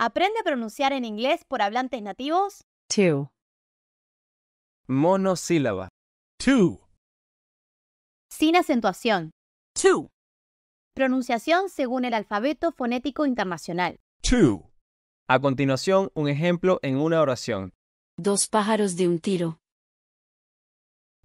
Aprende a pronunciar en inglés por hablantes nativos. Monosílaba. Two. Sin acentuación. Two. Pronunciación según el alfabeto fonético internacional. Two. A continuación, un ejemplo en una oración. Dos pájaros de un tiro.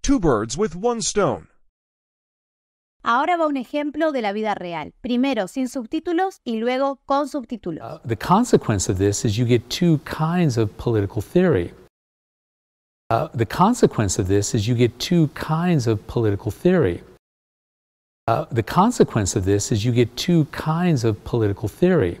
Two birds with one stone. Ahora va un ejemplo de la vida real, primero sin subtítulos y luego con subtítulos. Uh, the consequence of this is you get two kinds of political theory. Uh, the consequence of this is you get two kinds of political theory. Uh, the consequence of this is you get two kinds of political theory.